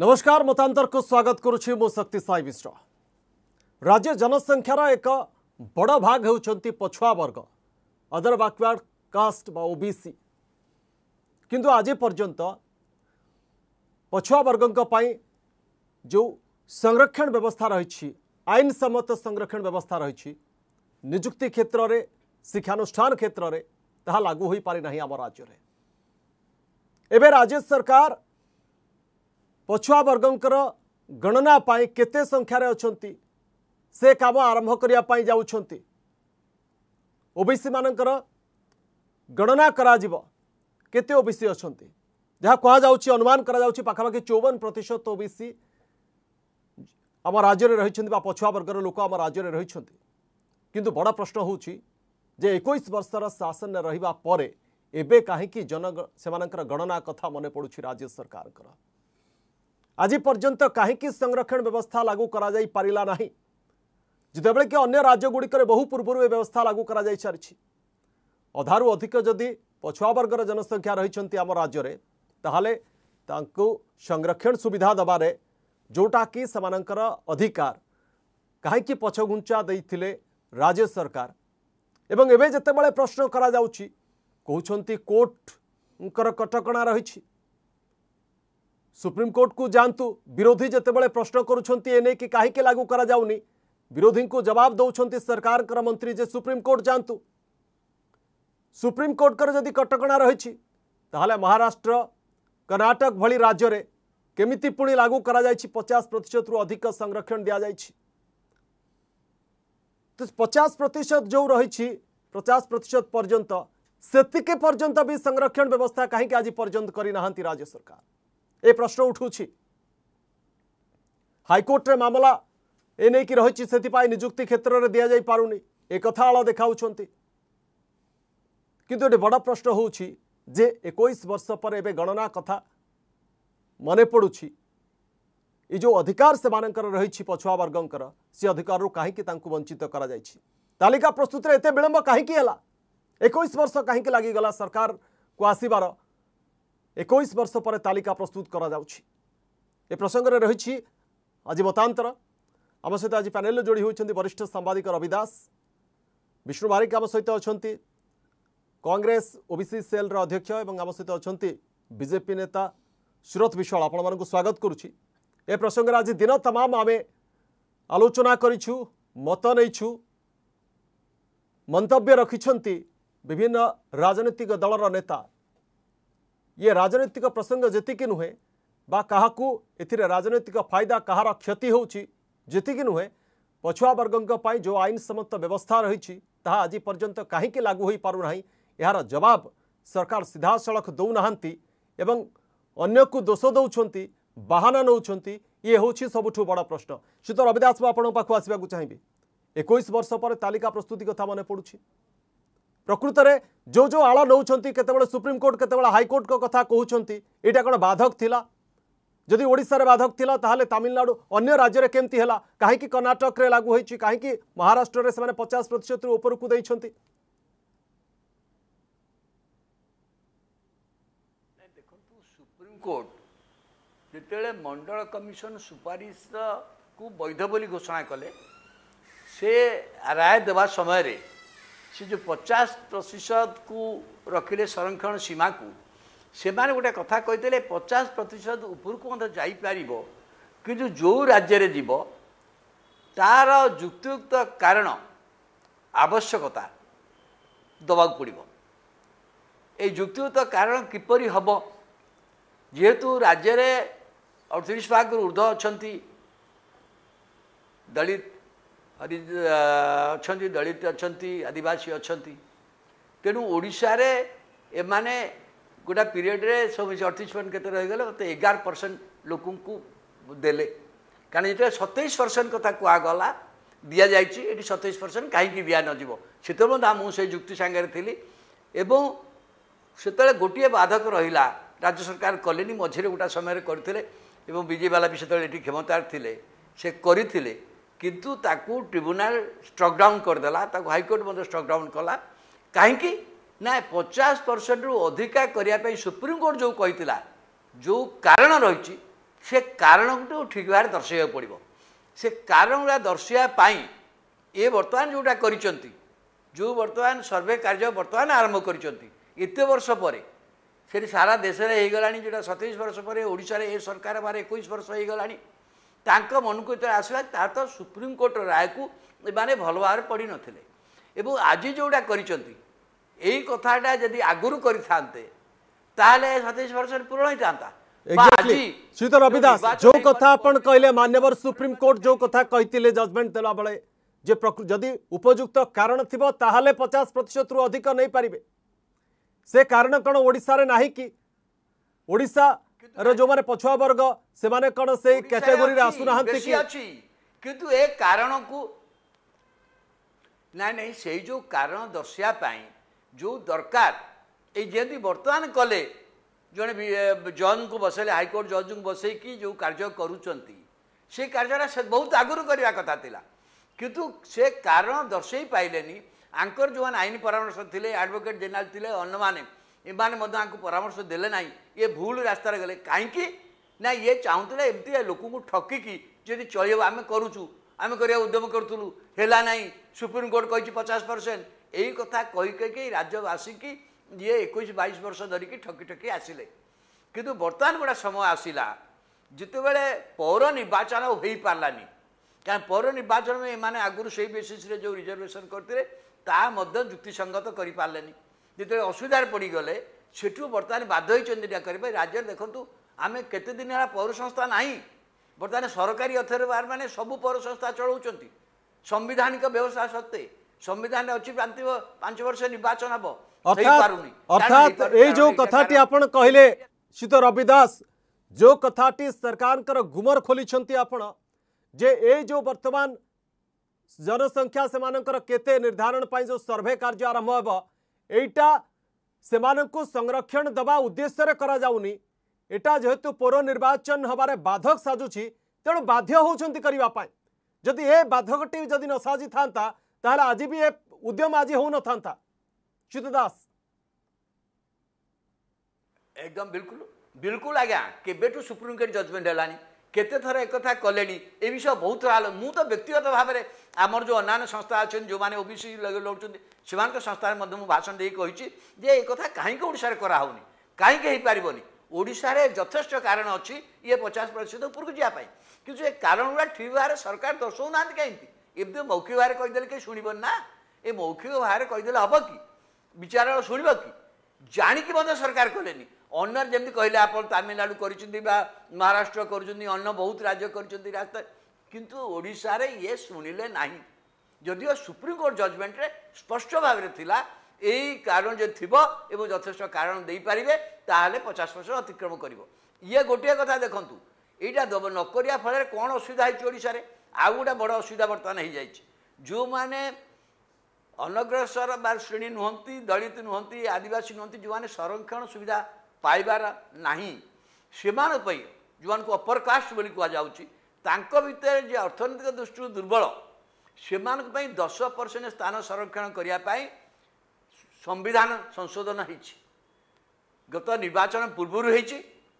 नमस्कार मतांतर को स्वागत करुच्ची शक्ति साई मिश्र राज्य जनसंख्यार एक बड़ भाग हो पछुआ वर्ग अदर बैकवर्ड कास्ट बा ओबीसी किंतु आज पर्यंत पछुआ वर्गों पर जो संरक्षण व्यवस्था रही आईन सम्मत संरक्षण व्यवस्था रही निजुक्ति क्षेत्र में शिक्षानुष्ठान क्षेत्र में ता लागू हो पारिना आम राज्य राज्य सरकार पछुआ वर्गं गणना केते संख्यार अच्छा से कम आरंभ करने जाबीसी मानकर गणना करते ओबीसी अच्छा जहाँ कहुची अनुमान कराखापाखि चौवन प्रतिशत ओबीसी आम राज्य रही पछुआ वर्गर लोक आम राज्य रही किंतु बड़ प्रश्न हो एक बर्षर शासन रहा एवं कहीं जन से गणना कथा मन पड़ी राज्य सरकार करा। ଆଜି ପର୍ଯ୍ୟନ୍ତ କାହିଁକି ସଂରକ୍ଷଣ ବ୍ୟବସ୍ଥା ଲାଗୁ କରାଯାଇପାରିଲା ନାହିଁ ଯେତେବେଳେ କି ଅନ୍ୟ ରାଜ୍ୟଗୁଡ଼ିକରେ ବହୁ ପୂର୍ବରୁ ଏ ବ୍ୟବସ୍ଥା ଲାଗୁ କରାଯାଇସାରିଛି ଅଧାରୁ ଅଧିକ ଯଦି ପଛୁଆବର୍ଗର ଜନସଂଖ୍ୟା ରହିଛନ୍ତି ଆମ ରାଜ୍ୟରେ ତାହେଲେ ତାଙ୍କୁ ସଂରକ୍ଷଣ ସୁବିଧା ଦେବାରେ ଯେଉଁଟାକି ସେମାନଙ୍କର ଅଧିକାର କାହିଁକି ପଛଘୁଞ୍ଚା ଦେଇଥିଲେ ରାଜ୍ୟ ସରକାର ଏବଂ ଏବେ ଯେତେବେଳେ ପ୍ରଶ୍ନ କରାଯାଉଛି କହୁଛନ୍ତି କୋର୍ଟଙ୍କର କଟକଣା ରହିଛି सुप्रीमकोर्ट को जातु विरोधी जिते बड़े प्रश्न करुँचे कि कहीं लागू कराऊनि विरोधी को जवाब दौरान सरकार मंत्री जे सुप्रीमकोर्ट जातु कर जदि कटक रही महाराष्ट्र कर्णाटक भली राज्य में केमी पुणी लागू कर पचास प्रतिशत रु अधिक संरक्षण दि जा तो पचास प्रतिशत जो रही पचास प्रतिशत पर्यंत से पर्यत भी संरक्षण व्यवस्था कहीं आज पर्यंत करना राज्य सरकार ए प्रश्न उठुଛି ହାଇକୋର୍ଟରେ ମାମଲା ଏ ନେଇକି ରହିଛି ସେଥିପାଇଁ ନିଯୁକ୍ତି କ୍ଷେତ୍ରରେ ଦିଆଯାଇପାରୁନି ଏ କଥା ଆଳ ଦେଖାଉଛନ୍ତି କିନ୍ତୁ ଏଠି ବଡ଼ ପ୍ରଶ୍ନ ହେଉଛି ଯେ ଏକୋଇଶ ବର୍ଷ ପରେ ଏବେ ଗଣନା କଥା ମନେ ପଡ଼ୁଛି ଏ ଯେଉଁ ଅଧିକାର ସେମାନଙ୍କର ରହିଛି ପଛୁଆ ବର୍ଗଙ୍କର ସେ ଅଧିକାରରୁ କାହିଁକି ତାଙ୍କୁ ବଞ୍ଚିତ କରାଯାଇଛି ତାଲିକା ପ୍ରସ୍ତୁତିରେ ଏତେ ବିଳମ୍ବ କାହିଁକି ହେଲା ଏକୋଇଶ ବର୍ଷ କାହିଁକି ଲାଗିଗଲା ସରକାରକୁ ଆସିବାର ଏକୋଇଶ ବର୍ଷ ପରେ ତାଲିକା ପ୍ରସ୍ତୁତ କରାଯାଉଛି ଏ ପ୍ରସଙ୍ଗରେ ରହିଛି ଆଜି ମତାନ୍ତର ଆମ ସହିତ ଆଜି ପ୍ୟାନେଲରେ ଯୋଡ଼ି ହୋଇଛନ୍ତି ବରିଷ୍ଠ ସାମ୍ବାଦିକ ରବି ଦାସ ବିଷ୍ଣୁ ବାରିକ ଆମ ସହିତ ଅଛନ୍ତି କଂଗ୍ରେସ ଓବିସି ସେଲ୍ର ଅଧ୍ୟକ୍ଷ ଏବଂ ଆମ ସହିତ ଅଛନ୍ତି ବିଜେପି ନେତା ସୁରତ ବିଶ୍ୱାଳ ଆପଣମାନଙ୍କୁ ସ୍ୱାଗତ କରୁଛି ଏ ପ୍ରସଙ୍ଗରେ ଆଜି ଦିନ ତମାମ ଆମେ ଆଲୋଚନା କରିଛୁ ମତ ନେଇଛୁ ମନ୍ତବ୍ୟ ରଖିଛନ୍ତି ବିଭିନ୍ନ ରାଜନୈତିକ ଦଳର ନେତା ଇଏ ରାଜନୈତିକ ପ୍ରସଙ୍ଗ ଯେତିକି ନୁହେଁ ବା କାହାକୁ ଏଥିରେ ରାଜନୈତିକ ଫାଇଦା କାହାର କ୍ଷତି ହେଉଛି ଯେତିକି ନୁହେଁ ପଛୁଆବର୍ଗଙ୍କ ପାଇଁ ଯେଉଁ ଆଇନସମ୍ମତ ବ୍ୟବସ୍ଥା ରହିଛି ତାହା ଆଜି ପର୍ଯ୍ୟନ୍ତ କାହିଁକି ଲାଗୁ ହୋଇପାରୁନାହିଁ ଏହାର ଜବାବ ସରକାର ସିଧାସଳଖ ଦେଉନାହାନ୍ତି ଏବଂ ଅନ୍ୟକୁ ଦୋଷ ଦେଉଛନ୍ତି ବାହାନା ନେଉଛନ୍ତି ଇଏ ହେଉଛି ସବୁଠୁ ବଡ଼ ପ୍ରଶ୍ନ ଶୀତ ରବିଦାସ ମୁଁ ଆପଣଙ୍କ ପାଖକୁ ଆସିବାକୁ ଚାହିଁବି ଏକୋଇଶ ବର୍ଷ ପରେ ତାଲିକା ପ୍ରସ୍ତୁତି କଥା ମନେ ପଡ଼ୁଛି ପ୍ରକୃତରେ ଯେଉଁ ଯେଉଁ ଆଳ ନେଉଛନ୍ତି କେତେବେଳେ ସୁପ୍ରିମକୋର୍ଟ କେତେବେଳେ ହାଇକୋର୍ଟଙ୍କ କଥା କହୁଛନ୍ତି ଏଇଟା କ'ଣ ବାଧକ ଥିଲା ଯଦି ଓଡ଼ିଶାରେ ବାଧକ ଥିଲା ତାହେଲେ ତାମିଲନାଡ଼ୁ ଅନ୍ୟ ରାଜ୍ୟରେ କେମିତି ହେଲା କାହିଁକି କର୍ଣ୍ଣାଟକରେ ଲାଗୁ ହୋଇଛି କାହିଁକି ମହାରାଷ୍ଟ୍ରରେ ସେମାନେ ପଚାଶ ପ୍ରତିଶତରୁ ଉପରକୁ ଦେଇଛନ୍ତି ଦେଖନ୍ତୁ ସୁପ୍ରିମକୋର୍ଟ ଯେତେବେଳେ ମଣ୍ଡଳ କମିଶନ ସୁପାରିଶକୁ ବୈଧ ବୋଲି ଘୋଷଣା କଲେ ସେ ରାୟ ଦେବା ସମୟରେ ସେ ଯେଉଁ ପଚାଶ ପ୍ରତିଶତକୁ ରଖିଲେ ସଂରକ୍ଷଣ ସୀମାକୁ ସେମାନେ ଗୋଟେ କଥା କହିଥିଲେ ପଚାଶ ପ୍ରତିଶତ ଉପରକୁ ମଧ୍ୟ ଯାଇପାରିବ କିନ୍ତୁ ଯେଉଁ ରାଜ୍ୟରେ ଯିବ ତା'ର ଯୁକ୍ତିଯୁକ୍ତ କାରଣ ଆବଶ୍ୟକତା ଦେବାକୁ ପଡ଼ିବ ଏଇ ଯୁକ୍ତିଯୁକ୍ତ କାରଣ କିପରି ହେବ ଯେହେତୁ ରାଜ୍ୟରେ ଅଠତିରିଶ ଭାଗରୁ ଉର୍ଦ୍ଧ୍ୱ ଅଛନ୍ତି ଦଳିତ ହରି ଅଛନ୍ତି ଦଳିତ ଅଛନ୍ତି ଆଦିବାସୀ ଅଛନ୍ତି ତେଣୁ ଓଡ଼ିଶାରେ ଏମାନେ ଗୋଟେ ପିରିୟଡ଼ରେ ସବୁ ଅଠେଇଶ ପରସେଣ୍ଟ କେତେ ରହିଗଲେ ମୋତେ ଏଗାର ପରସେଣ୍ଟ ଲୋକଙ୍କୁ ଦେଲେ କାରଣ ଯେତେବେଳେ ସତେଇଶ ପରସେଣ୍ଟ କଥା କୁହାଗଲା ଦିଆଯାଇଛି ଏଠି ସତେଇଶ ପରସେଣ୍ଟ କାହିଁକି ଦିଆ ନଯିବ ସେତେବେଳେ ମୁଁ ସେ ଯୁକ୍ତି ସାଙ୍ଗରେ ଥିଲି ଏବଂ ସେତେବେଳେ ଗୋଟିଏ ବାଧକ ରହିଲା ରାଜ୍ୟ ସରକାର କଲେନି ମଝିରେ ଗୋଟେ ସମୟରେ କରିଥିଲେ ଏବଂ ବିଜେପି ବାଲା ବି ସେତେବେଳେ ଏଠି କ୍ଷମତାରେ ଥିଲେ ସେ କରିଥିଲେ କିନ୍ତୁ ତାକୁ ଟ୍ରିବ୍ୟୁନାଲ୍ ଷ୍ଟକ୍ଡାଉନ୍ କରିଦେଲା ତାକୁ ହାଇକୋର୍ଟ ମଧ୍ୟ ଷ୍ଟକ୍ଡାଉନ୍ କଲା କାହିଁକି ନା ପଚାଶ ପରସେଣ୍ଟରୁ ଅଧିକା କରିବା ପାଇଁ ସୁପ୍ରିମକୋର୍ଟ ଯେଉଁ କହିଥିଲା ଯେଉଁ କାରଣ ରହିଛି ସେ କାରଣକୁ ଠିକ୍ ଭାବରେ ଦର୍ଶାଇବାକୁ ପଡ଼ିବ ସେ କାରଣଗୁଡ଼ା ଦର୍ଶାଇବା ପାଇଁ ଏ ବର୍ତ୍ତମାନ ଯେଉଁଟା କରିଛନ୍ତି ଯେଉଁ ବର୍ତ୍ତମାନ ସର୍ଭେ କାର୍ଯ୍ୟ ବର୍ତ୍ତମାନ ଆରମ୍ଭ କରିଛନ୍ତି ଏତେ ବର୍ଷ ପରେ ସେଠି ସାରା ଦେଶରେ ହେଇଗଲାଣି ଯେଉଁଟା ସତେଇଶ ବର୍ଷ ପରେ ଓଡ଼ିଶାରେ ଏ ସରକାର ବାର ଏକୋଇଶ ବର୍ଷ ହେଇଗଲାଣି ତାଙ୍କ ମନକୁ ଯେତେବେଳେ ଆସିଲା ତାର ତ ସୁପ୍ରିମକୋର୍ଟର ରାୟକୁ ଏମାନେ ଭଲ ଭାବରେ ପଢ଼ିନଥିଲେ ଏବଂ ଆଜି ଯେଉଁଟା କରିଛନ୍ତି ଏଇ କଥାଟା ଯଦି ଆଗରୁ କରିଥାନ୍ତେ ତାହେଲେ ସତେଇଶ ପରସେଣ୍ଟ ପୂରଣ ହେଇଥାନ୍ତା ଶ୍ରୀତ ରବିଦାସ ଯେଉଁ କଥା ଆପଣ କହିଲେ ମାନ୍ୟବର ସୁପ୍ରିମକୋର୍ଟ ଯେଉଁ କଥା କହିଥିଲେ ଜଜମେଣ୍ଟ ଦେଲାବେଳେ ଯେ ଯଦି ଉପଯୁକ୍ତ କାରଣ ଥିବ ତାହେଲେ ପଚାଶ ପ୍ରତିଶତରୁ ଅଧିକ ନେଇପାରିବେ ସେ କାରଣ କ'ଣ ଓଡ଼ିଶାରେ ନାହିଁ କି ଓଡ଼ିଶା ର ଯୋଉମାନେ ପଛୁଆ ବର୍ଗ ସେମାନେ କ'ଣ ସେଇ କ୍ୟାଟେଗୋରିରେ ଆସୁନାହାନ୍ତି କି ଅଛି କିନ୍ତୁ ଏ କାରଣକୁ ନାଇଁ ନାଇଁ ସେଇ ଯେଉଁ କାରଣ ଦର୍ଶିବା ପାଇଁ ଯେଉଁ ଦରକାର ଏଇ ଯେମିତି ବର୍ତ୍ତମାନ କଲେ ଜଣେ ଜଜ୍ଙ୍କୁ ବସେଇଲେ ହାଇକୋର୍ଟ ଜଜ୍ଙ୍କୁ ବସେଇକି ଯେଉଁ କାର୍ଯ୍ୟ କରୁଛନ୍ତି ସେ କାର୍ଯ୍ୟଟା ସେ ବହୁତ ଆଗରୁ କରିବା କଥା ଥିଲା କିନ୍ତୁ ସେ କାରଣ ଦର୍ଶେଇ ପାଇଲେନି ଆଙ୍କର ଯେଉଁମାନେ ଆଇନ ପରାମର୍ଶ ଥିଲେ ଆଡ଼ଭୋକେଟ୍ ଜେନେରାଲ୍ ଥିଲେ ଅନ୍ୟମାନେ ଏମାନେ ମଧ୍ୟ ଆଙ୍କୁ ପରାମର୍ଶ ଦେଲେ ନାହିଁ ଇଏ ଭୁଲ ରାସ୍ତାରେ ଗଲେ କାହିଁକି ନା ଇଏ ଚାହୁଁଥିଲେ ଏମିତି ଲୋକଙ୍କୁ ଠକିକି ଯଦି ଚଳିବ ଆମେ କରୁଛୁ ଆମେ କରିବା ଉଦ୍ୟମ କରୁଥିଲୁ ହେଲା ନାହିଁ ସୁପ୍ରିମକୋର୍ଟ କହିଛି ପଚାଶ ପରସେଣ୍ଟ ଏଇ କଥା କହି କହିକି ରାଜ୍ୟବାସୀକି ଇଏ ଏକୋଇଶ ବାଇଶ ବର୍ଷ ଧରିକି ଠକି ଠକି ଆସିଲେ କିନ୍ତୁ ବର୍ତ୍ତମାନ ଗୋଟେ ସମୟ ଆସିଲା ଯେତେବେଳେ ପୌର ନିର୍ବାଚନ ହୋଇପାରିଲାନି କାରଣ ପୌର ନିର୍ବାଚନ ପାଇଁ ଏମାନେ ଆଗରୁ ସେଇ ବେସିସ୍ରେ ଯେଉଁ ରିଜର୍ଭେସନ୍ କରିଥିଲେ ତାହା ମଧ୍ୟ ଯୁକ୍ତିସଙ୍ଗତ କରିପାରିଲେନି ଯେତେବେଳେ ଅସୁବିଧାରେ ପଡ଼ିଗଲେ ସେଠୁ ବର୍ତ୍ତମାନ ବାଧ୍ୟ ହୋଇଛନ୍ତି ଏଇଟା କରିବା ରାଜ୍ୟରେ ଦେଖନ୍ତୁ ଆମେ କେତେ ଦିନ ହେଲା ପୌର ସଂସ୍ଥା ନାହିଁ ବର୍ତ୍ତମାନ ସରକାରୀ ଅଥରିବାରମାନେ ସବୁ ପୌର ସଂସ୍ଥା ଚଳାଉଛନ୍ତି ସମ୍ବିଧାନିକ ବ୍ୟବସ୍ଥା ସତ୍ତ୍ୱେ ସମ୍ବିଧାନ ଅଛି ପାଞ୍ଚ ବର୍ଷ ନିର୍ବାଚନ ହେବ ଅର୍ଥାତ୍ ଏଇ ଯେଉଁ କଥାଟି ଆପଣ କହିଲେ ସିତ ରବି ଦାସ ଯେଉଁ କଥାଟି ସରକାରଙ୍କର ଗୁମର ଖୋଲିଛନ୍ତି ଆପଣ ଯେ ଏଇ ଯେଉଁ ବର୍ତ୍ତମାନ ଜନସଂଖ୍ୟା ସେମାନଙ୍କର କେତେ ନିର୍ଦ୍ଧାରଣ ପାଇଁ ଯେଉଁ ସର୍ଭେ କାର୍ଯ୍ୟ ଆରମ୍ଭ ହେବ এইটা ସେମାନଙ୍କୁ ସଂରକ୍ଷଣ ଦେବା ଉଦ୍ଦେଶ୍ୟରେ କରାଯାଉନି ଏଟା ଯେହେତୁ ପୌର ନିର୍ବାଚନ ହେବାରେ ବାଧକ ସାଜୁଛି ତେଣୁ ବାଧ୍ୟ ହେଉଛନ୍ତି କରିବା ପାଇଁ ଯଦି ଏ ବାଧକଟି ଯଦି ନ ସାଜିଥାନ୍ତା ତାହେଲେ ଆଜି ବି ଏ ଉଦ୍ୟମ ଆଜି ହେଉନଥାନ୍ତା ଚ୍ୟୁତ ଦାସ ଏକଦମ ବିଲକୁଲ ବିଲକୁଲ ଆଜ୍ଞା କେବେଠୁ ସୁପ୍ରିମକୋର୍ଟ ଜଜମେଣ୍ଟ ହେଲାନି କେତେ ଥର ଏକଥା କଲେଣି ଏ ବିଷୟ ବହୁତ ଥର ମୁଁ ତ ବ୍ୟକ୍ତିଗତ ଭାବରେ ଆମର ଯେଉଁ ଅନ୍ୟାନ୍ୟ ସଂସ୍ଥା ଅଛନ୍ତି ଯେଉଁମାନେ ଓ ବି ସି ଲଢ଼ୁଛନ୍ତି ସେମାନଙ୍କ ସଂସ୍ଥାରେ ମଧ୍ୟ ମୁଁ ଭାଷଣ ଦେଇ କହିଛି ଯେ ଏ କଥା କାହିଁକି ଓଡ଼ିଶାରେ କରାହେଉନି କାହିଁକି ହେଇପାରିବନି ଓଡ଼ିଶାରେ ଯଥେଷ୍ଟ କାରଣ ଅଛି ଇଏ ପଚାଶ ପ୍ରତିଶତ ଉପରକୁ ଯିବା ପାଇଁ କିନ୍ତୁ ଏ କାରଣ ଗୁଡ଼ା ଠିକ୍ ଭାବରେ ସରକାର ଦର୍ଶାଉନାହାନ୍ତି କାହିଁକି ଏମିତି ମୌଖିକ ଭାବରେ କହିଦେଲେ କେହି ଶୁଣିବନି ନା ଏ ମୌଖିକ ଭାବରେ କହିଦେଲେ ହେବ କି ବିଚାର ଶୁଣିବ କି ଜାଣିକି ମଧ୍ୟ ସରକାର କଲେନି ଅନ୍ନର ଯେମିତି କହିଲେ ଆପଣ ତାମିଲନାଡ଼ୁ କରିଛନ୍ତି ବା ମହାରାଷ୍ଟ୍ର କରୁଛନ୍ତି ଅନ୍ୟ ବହୁତ ରାଜ୍ୟ କରିଛନ୍ତି ରାସ୍ତା କିନ୍ତୁ ଓଡ଼ିଶାରେ ଇଏ ଶୁଣିଲେ ନାହିଁ ଯଦିଓ ସୁପ୍ରିମକୋର୍ଟ ଜଜମେଣ୍ଟରେ ସ୍ପଷ୍ଟ ଭାବରେ ଥିଲା ଏଇ କାରଣ ଯଦି ଥିବ ଏବଂ ଯଥେଷ୍ଟ କାରଣ ଦେଇପାରିବେ ତାହେଲେ ପଚାଶ ପରସେଣ୍ଟ ଅତିକ୍ରମ କରିବ ଇଏ ଗୋଟିଏ କଥା ଦେଖନ୍ତୁ ଏଇଟା ଦେବ ନ କରିବା ଫଳରେ କ'ଣ ଅସୁବିଧା ହେଇଛି ଓଡ଼ିଶାରେ ଆଉ ଗୋଟେ ବଡ଼ ଅସୁବିଧା ବର୍ତ୍ତମାନ ହେଇଯାଇଛି ଯେଉଁମାନେ ଅନଗ୍ରସର ବା ଶ୍ରେଣୀ ନୁହନ୍ତି ଦଳିତ ନୁହନ୍ତି ଆଦିବାସୀ ନୁହନ୍ତି ଯେଉଁମାନେ ସଂରକ୍ଷଣ ସୁବିଧା ପାଇବାର ନାହିଁ ସେମାନଙ୍କ ପାଇଁ ଯେଉଁମାନଙ୍କୁ ଅପର କାଷ୍ଟ ବୋଲି କୁହାଯାଉଛି ତାଙ୍କ ଭିତରେ ଯେ ଅର୍ଥନୈତିକ ଦୃଷ୍ଟିରୁ ଦୁର୍ବଳ ସେମାନଙ୍କ ପାଇଁ ଦଶ ପରସେଣ୍ଟ ସ୍ଥାନ ସଂରକ୍ଷଣ କରିବା ପାଇଁ ସମ୍ବିଧାନ ସଂଶୋଧନ ହୋଇଛି ଗତ ନିର୍ବାଚନ ପୂର୍ବରୁ ହେଇଛି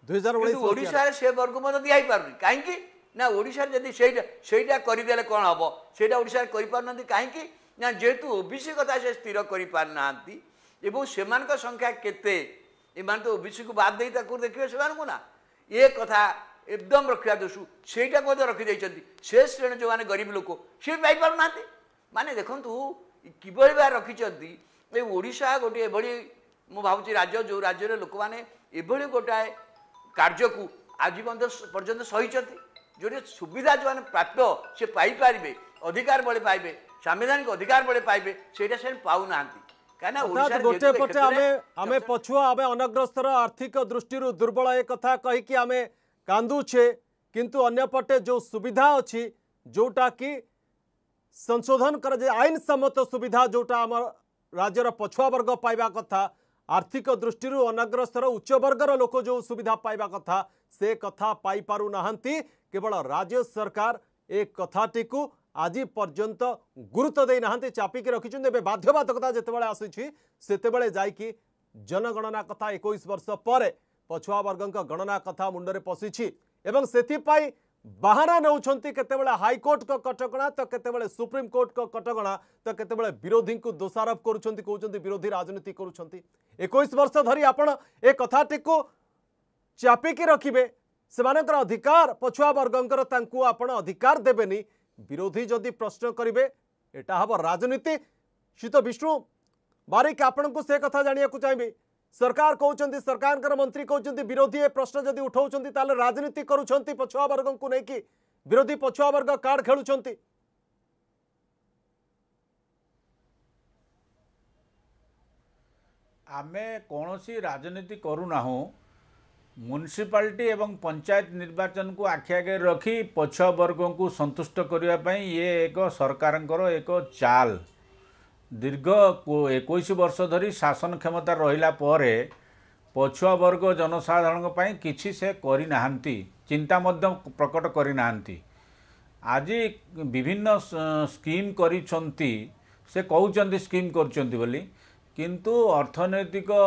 ଓଡ଼ିଶାରେ ସେ ବର୍ଗକୁ ମଧ୍ୟ ଦିଆହେଇପାରୁନି କାହିଁକି ନା ଓଡ଼ିଶାରେ ଯଦି ସେଇଟା ସେଇଟା କରିଦେଲେ କ'ଣ ହେବ ସେଇଟା ଓଡ଼ିଶାରେ କରିପାରୁନାହାନ୍ତି କାହିଁକି ନା ଯେହେତୁ ଓ ବି ସି କଥା ସେ ସ୍ଥିର କରିପାରୁନାହାନ୍ତି ଏବଂ ସେମାନଙ୍କ ସଂଖ୍ୟା କେତେ इमान तो ओबीसी को बाद नहीं ताकू देखिए से ये कथा एकदम रक्षा दोषु ସେଇଟାକୁ ମଧ୍ୟ ରଖିଦେଇଛନ୍ତି ସେ ଶ୍ରେଣୀ ଯେଉଁମାନେ ଗରିବ ଲୋକ ସିଏ ପାଇପାରୁନାହାନ୍ତି ମାନେ ଦେଖନ୍ତୁ କିଭଳି ଭାବେ ରଖିଛନ୍ତି ଏ ଓଡ଼ିଶା ଗୋଟିଏ ଏଭଳି ମୁଁ ଭାବୁଛି ରାଜ୍ୟ ଯେଉଁ ରାଜ୍ୟରେ ଲୋକମାନେ ଏଭଳି ଗୋଟାଏ କାର୍ଯ୍ୟକୁ ଆଜି ମଧ୍ୟ ପର୍ଯ୍ୟନ୍ତ ସହିଛନ୍ତି ଯେଉଁଠି ସୁବିଧା ଯେଉଁମାନେ ପ୍ରାପ୍ୟ ସେ ପାଇପାରିବେ ଅଧିକାର ବଳେ ପାଇବେ ସାମ୍ବିଧାନିକ ଅଧିକାର ବଳେ ପାଇବେ ସେଇଟା ସେମାନେ ପାଉନାହାନ୍ତି अर्थात पछुआ आम अनग्रस्तर आर्थिक दृष्टि दुर्बल एक कथा कहीकि आम कादुचे किंतु जो सुविधा अच्छी जोटा कि संशोधन कर आईन सम्मत सुविधा जोटा आम राज्य पछुआ वर्ग पाइबा कथा आर्थिक दृष्टि अनग्रसर उच्च वर्गर लोक जो सुविधा पाइबा कथा से कथा पाई पारु नहांती केवल राज्य सरकार एक कथाटी को আজি পর্যন্ত গুরুত্ব দেই না চাপিকি রক্ষি এবে বাধ্যবাধকতা যেতবে আসুছি সেতবে যাই জনগণনা কথা একুশ বর্ষ পরে পছুয়াবর্গ গণনা কথা মুন্ডরে পশিছি এবং সেপাই বাহানা নেউছন্তি কেতবেলে হাইকোর্টক কটকণা তো কেতবেলে সুপ্রিমকোর্টক কটকণা তো কেতবেলে বিরোধীঙ্কু দোষারোপ করুছন্তি কହୁছন্তি বিরোধী রাজনীতি করুছন্তি 21 বর্ষ ধরি আপন এ কথাটিকু চাপিকি রাখিবে সেমানকৰ অধিকাৰ পছুয়া বৰ্গৰ তাংকু আপোন অধিকাৰ দেবেনি ବିରୋଧୀ ଯଦି ପ୍ରଶ୍ନ କରିବେ ଏଟା ହେବ ରାଜନୀତି ଶୀତ ବିଷ୍ଣୁ ବାରିକ ଆପଣଙ୍କୁ ସେ କଥା ଜାଣିବାକୁ ଚାହିଁବି ସରକାର କହୁଛନ୍ତି ସରକାରଙ୍କର ମନ୍ତ୍ରୀ କହୁଛନ୍ତି ବିରୋଧୀ ଏ ପ୍ରଶ୍ନ ଯଦି ଉଠାଉଛନ୍ତି ତାହେଲେ ରାଜନୀତି କରୁଛନ୍ତି ପଛୁଆ ବର୍ଗଙ୍କୁ ନେଇକି ବିରୋଧୀ ପଛୁଆ ବର୍ଗ କାର୍ଡ ଖେଳୁଛନ୍ତି ଆମେ କୌଣସି ରାଜନୀତି କରୁନାହୁଁ ମ୍ୟୁନିସିପାଲିଟି ଏବଂ ପଞ୍ଚାୟତ ନିର୍ବାଚନକୁ ଆଖି ଆଗରେ ରଖି ପଛ ବର୍ଗଙ୍କୁ ସନ୍ତୁଷ୍ଟ କରିବା ପାଇଁ ଇଏ ଏକ ସରକାରଙ୍କର ଏକ ଚାଲ ଦୀର୍ଘ ଏକୋଇଶ ବର୍ଷ ଧରି ଶାସନ କ୍ଷମତା ରହିଲା ପରେ ପଛୁଆ ବର୍ଗ ଜନସାଧାରଣଙ୍କ ପାଇଁ କିଛି ସେ କରିନାହାନ୍ତି ଚିନ୍ତା ମଧ୍ୟ ପ୍ରକଟ କରିନାହାନ୍ତି ଆଜି ବିଭିନ୍ନ ସ୍କିମ୍ କରିଛନ୍ତି ସେ କହୁଛନ୍ତି ସ୍କିମ୍ କରୁଛନ୍ତି ବୋଲି କିନ୍ତୁ ଅର୍ଥନୈତିକ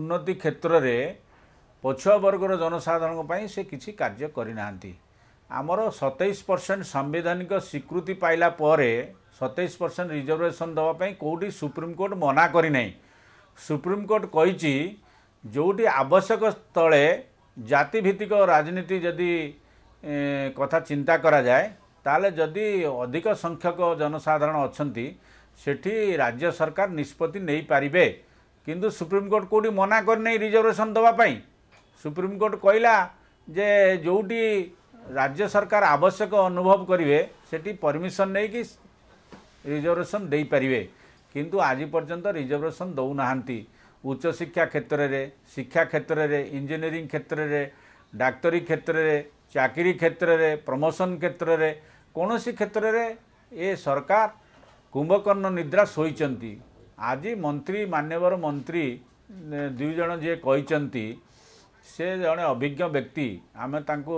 ଉନ୍ନତି କ୍ଷେତ୍ରରେ ପଛୁଆ ବର୍ଗର ଜନସାଧାରଣଙ୍କ ପାଇଁ ସେ କିଛି କାର୍ଯ୍ୟ କରିନାହାନ୍ତି ଆମର ସତେଇଶ ପରସେଣ୍ଟ ସାମ୍ବିଧାନିକ ସ୍ୱୀକୃତି ପାଇଲା ପରେ ସତେଇଶ ପରସେଣ୍ଟ ରିଜର୍ଭେସନ୍ ଦେବା ପାଇଁ କେଉଁଠି ସୁପ୍ରିମକୋର୍ଟ ମନା କରିନାହିଁ ସୁପ୍ରିମକୋର୍ଟ କହିଛି ଯେଉଁଠି ଆବଶ୍ୟକ ସ୍ଥଳେ ଜାତିଭିତ୍ତିକ ରାଜନୀତି ଯଦି କଥା ଚିନ୍ତା କରାଯାଏ ତାହେଲେ ଯଦି ଅଧିକ ସଂଖ୍ୟକ ଜନସାଧାରଣ ଅଛନ୍ତି ସେଠି ରାଜ୍ୟ ସରକାର ନିଷ୍ପତ୍ତି ନେଇପାରିବେ କିନ୍ତୁ ସୁପ୍ରିମକୋର୍ଟ କେଉଁଠି ମନା କରିନାହିଁ ରିଜର୍ଭେସନ୍ ଦେବା ପାଇଁ ସୁପ୍ରିମକୋର୍ଟ କହିଲା ଯେ ଯେଉଁଠି ରାଜ୍ୟ ସରକାର ଆବଶ୍ୟକ ଅନୁଭବ କରିବେ ସେଠି ପରମିସନ ନେଇକି ରିଜର୍ଭେସନ୍ ଦେଇପାରିବେ କିନ୍ତୁ ଆଜି ପର୍ଯ୍ୟନ୍ତ ରିଜର୍ଭେସନ୍ ଦେଉନାହାନ୍ତି ଉଚ୍ଚଶିକ୍ଷା କ୍ଷେତ୍ରରେ ଶିକ୍ଷା କ୍ଷେତ୍ରରେ ଇଞ୍ଜିନିୟରିଂ କ୍ଷେତ୍ରରେ ଡାକ୍ତରୀ କ୍ଷେତ୍ରରେ ଚାକିରି କ୍ଷେତ୍ରରେ ପ୍ରମୋସନ୍ କ୍ଷେତ୍ରରେ କୌଣସି କ୍ଷେତ୍ରରେ ଏ ସରକାର କୁମ୍ଭକର୍ଣ୍ଣ ନିଦ୍ରା ଶୋଇଛନ୍ତି ଆଜି ମନ୍ତ୍ରୀ ମାନ୍ୟବର ମନ୍ତ୍ରୀ ଦୁଇ ଜଣ ଯିଏ କହିଛନ୍ତି ସେ ଜଣେ ଅଭିଜ୍ଞ ବ୍ୟକ୍ତି ଆମେ ତାଙ୍କୁ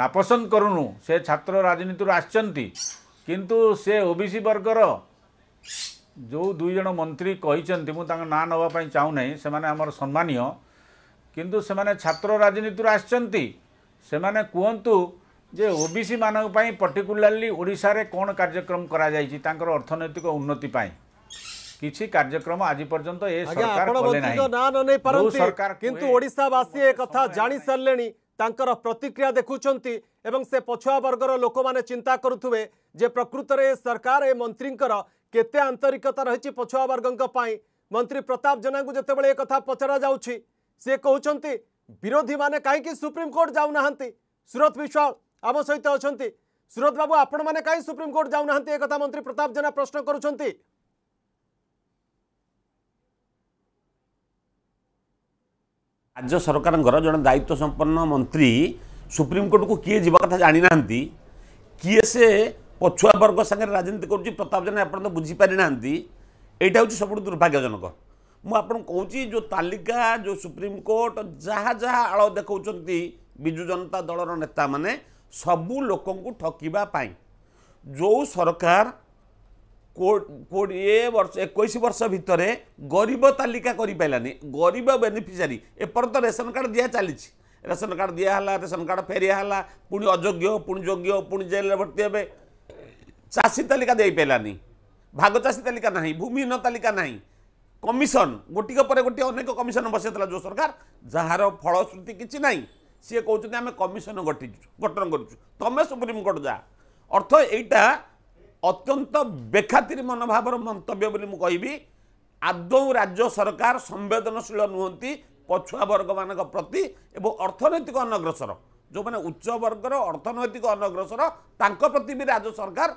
ନାପସନ୍ଦ କରୁନୁ ସେ ଛାତ୍ର ରାଜନୀତିରୁ ଆସିଛନ୍ତି କିନ୍ତୁ ସେ ଓ ବି ସି ବର୍ଗର ଯେଉଁ ଦୁଇ ଜଣ ମନ୍ତ୍ରୀ କହିଛନ୍ତି ମୁଁ ତାଙ୍କ ନାଁ ନେବା ପାଇଁ ଚାହୁଁନାହିଁ ସେମାନେ ଆମର ସମ୍ମାନୀୟ କିନ୍ତୁ ସେମାନେ ଛାତ୍ର ରାଜନୀତିରୁ ଆସିଛନ୍ତି ସେମାନେ କୁହନ୍ତୁ ଯେ ଓ ବି ସି ମାନଙ୍କ ପାଇଁ ପର୍ଟିକୁଲାର୍ଲି ଓଡ଼ିଶାରେ କ'ଣ କାର୍ଯ୍ୟକ୍ରମ କରାଯାଇଛି ତାଙ୍କର ଅର୍ଥନୈତିକ ଉନ୍ନତି ପାଇଁ କିଛି କାର୍ଯ୍ୟକ୍ରମ ଆଜି ପର୍ଯ୍ୟନ୍ତ ଏ ସରକାର କଲେ ନାହିଁ ନାଁ ନ ନେଇ ପାରନ୍ତି କିନ୍ତୁ ଓଡ଼ିଶାବାସୀ ଏ କଥା ଜାଣି ସାରିଲେଣି ତାଙ୍କର ପ୍ରତିକ୍ରିୟା ଦେଖୁଛନ୍ତି ଏବଂ ସେ ପଛୁଆ ବର୍ଗର ଲୋକମାନେ ଚିନ୍ତା କରୁଥିବେ ଯେ ପ୍ରକୃତରେ ସରକାର ଏ ମନ୍ତ୍ରୀଙ୍କର କେତେ ଆନ୍ତରିକତା ରହିଛି ପଛୁଆ ବର୍ଗଙ୍କ ପାଇଁ ମନ୍ତ୍ରୀ ପ୍ରତାପ ଜେନାଙ୍କୁ ଯେତେବେଳେ ଏ କଥା ପଚରାଯାଉଛି ସେ କହୁଛନ୍ତି ବିରୋଧୀମାନେ କାହିଁକି ସୁପ୍ରିମକୋର୍ଟ ଯାଉନାହାନ୍ତି ସୁରତ ବିଶ୍ୱାଳ ଆମ ସହିତ ଅଛନ୍ତି ସୁରତ ବାବୁ ଆପଣମାନେ କାହିଁକି ସୁପ୍ରିମକୋର୍ଟ ଯାଉନାହାନ୍ତି ଏ କଥା ମନ୍ତ୍ରୀ ପ୍ରତାପ ଜେନା ପ୍ରଶ୍ନ କରୁଛନ୍ତି ରାଜ୍ୟ ସରକାରଙ୍କର ଜଣେ ଦାୟିତ୍ୱ ସମ୍ପନ୍ନ ମନ୍ତ୍ରୀ ସୁପ୍ରିମକୋର୍ଟକୁ କିଏ ଯିବା କଥା ଜାଣିନାହାନ୍ତି କିଏ ସେ ପଛୁଆ ବର୍ଗ ସାଙ୍ଗରେ ରାଜନୀତି କରୁଛି ପ୍ରତାପ ଜେନା ଏପର୍ଯ୍ୟନ୍ତ ବୁଝିପାରିନାହାନ୍ତି ଏଇଟା ହେଉଛି ସବୁଠୁ ଦୁର୍ଭାଗ୍ୟଜନକ ମୁଁ ଆପଣଙ୍କୁ କହୁଛି ଯେଉଁ ତାଲିକା ଯେଉଁ ସୁପ୍ରିମକୋର୍ଟ ଯାହା ଯାହା ଆଳ ଦେଖାଉଛନ୍ତି ବିଜୁ ଜନତା ଦଳର ନେତାମାନେ ସବୁ ଲୋକଙ୍କୁ ଠକିବା ପାଇଁ ଯେଉଁ ସରକାର কোড়িয়ে বর্ষ একুশ বর্ষ ভিতরে গরিব তালিকা করে পাইলানি গরিব বেনিফিসারি এপর্যন্ত রেশন কার্ড দিয়া চালিছি রেশন কার্ড দিয়া হল রেশন কার্ড ফেরিয়া হল পুঁ অযোগ্য পুঁ যোগ্য পুঁ জেলে ভর্তি হবে চাষী তালিকা দিয়ে পাইলানি ভাগ চাষী তালিকা না ভূমিহীন তালিকা না কমিশন গোটিক পরে গোটি অনেক কমিশন বসাইলা যে সরকার যার ফলশ্রুতি কিছু নাই সি কৌন আমি কমিশন গঠিছু গঠন করছু তুমি সুপ্রিমকোর্ট যা অর্থ এইটা ଅତ୍ୟନ୍ତ ବେଖାତିରି ମନୋଭାବର ମନ୍ତବ୍ୟ ବୋଲି ମୁଁ କହିବି ଆଦୌ ରାଜ୍ୟ ସରକାର ସମ୍ବେଦନଶୀଳ ନୁହନ୍ତି ପଛୁଆ ବର୍ଗମାନଙ୍କ ପ୍ରତି ଏବଂ ଅର୍ଥନୈତିକ ଅନଗ୍ରସର ଯେଉଁମାନେ ଉଚ୍ଚ ବର୍ଗର ଅର୍ଥନୈତିକ ଅନଗ୍ରସର ତାଙ୍କ ପ୍ରତି ବି ରାଜ୍ୟ ସରକାର